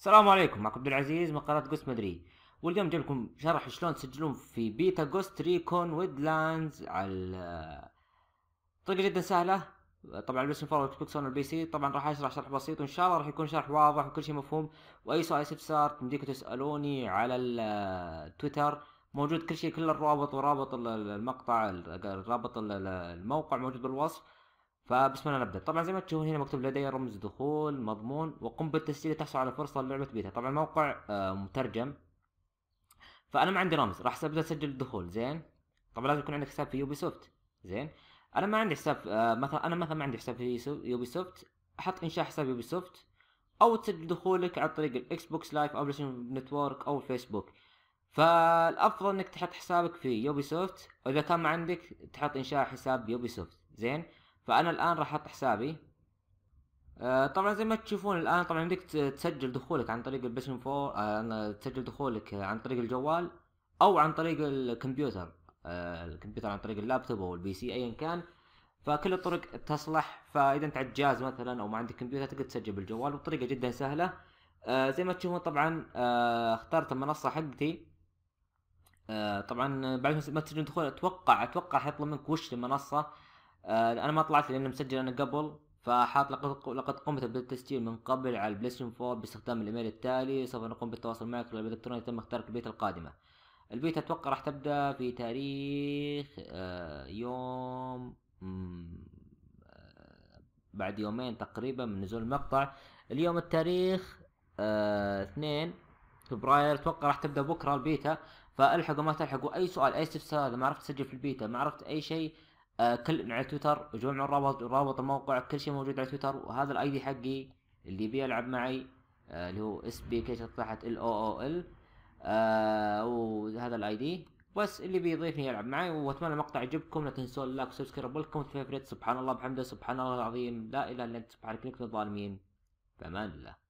السلام عليكم معكم عبد العزيز من قناه جوست مدري واليوم جايب لكم شرح شلون تسجلون في بيتا جوست ريكون ويدلاندز على طريقه جدا سهله طبعا بس فور اكس بوكس والبي سي طبعا راح اشرح شرح بسيط وان شاء الله راح يكون شرح واضح وكل شيء مفهوم واي سؤال استفسار تمديكم تسالوني على التويتر موجود كل شيء كل الروابط ورابط المقطع رابط الموقع موجود بالوصف فبسم الله نبدا طبعا زي ما تشوفون هنا مكتوب لدي رمز دخول مضمون وقم بالتسجيل تحصل على فرصه للعبه بيتا طبعا الموقع آه مترجم فانا ما عندي رمز راح ابدا اسجل الدخول زين طبعا لازم يكون عندك حساب في يوبي سوفت زين انا ما عندي حساب آه مثلا انا مثلا ما عندي حساب في يوبي سوفت احط انشاء حساب يوبي سوفت او تسجل دخولك عن طريق الاكس بوكس لايف او نتورك او الفيسبوك فالافضل انك تحط حسابك في يوبي سوفت واذا كان ما عندك تحط انشاء حساب يوبي سوفت زين فانا الان راح احط حسابي آه، طبعا زي ما تشوفون الان طبعا يمديك تسجل دخولك عن طريق البيشن فور آه، تسجل دخولك عن طريق الجوال او عن طريق الكمبيوتر آه، الكمبيوتر عن طريق اللابتوب او البي سي ايا كان فكل الطرق تصلح فاذا انت على الجهاز مثلا او ما عندك كمبيوتر تقدر تسجل بالجوال بطريقه جدا سهله زي ما تشوفون طبعا اخترت المنصه حقتي طبعا بعد ما تسجل دخول اتوقع اتوقع حيطلب منك وش المنصه آه انا ما طلعت لانه مسجل انا قبل فحاط لقد لقد قمت بالتسجيل من قبل على البلايستيشن 4 باستخدام الايميل التالي سوف نقوم بالتواصل معك الالكتروني تم اختيارك البيت القادمه البيت اتوقع راح تبدا في تاريخ آه يوم آه، بعد يومين تقريبا من نزول المقطع اليوم التاريخ 2 آه فبراير اتوقع راح تبدا بكره البيتا فالحقوا ما تلحقوا اي سؤال اي استفسار اذا ما عرفت تسجل في البيتا ما عرفت اي شيء آه آه، كل على تويتر جون الرابط رابط الموقع كل شيء موجود على تويتر وهذا الاي دي حقي اللي بيلعب معي آه، اللي هو اس بي كي تحت ال او او ال وهذا الاي دي بس اللي بيضيفني يلعب معي واتمنى المقطع يعجبكم لا تنسوا اللايك وسبسكرايب ولكم فيفريت سبحان الله بحمده سبحان الله العظيم لا اله الا انت سبحانك انك الظالمين بامان الله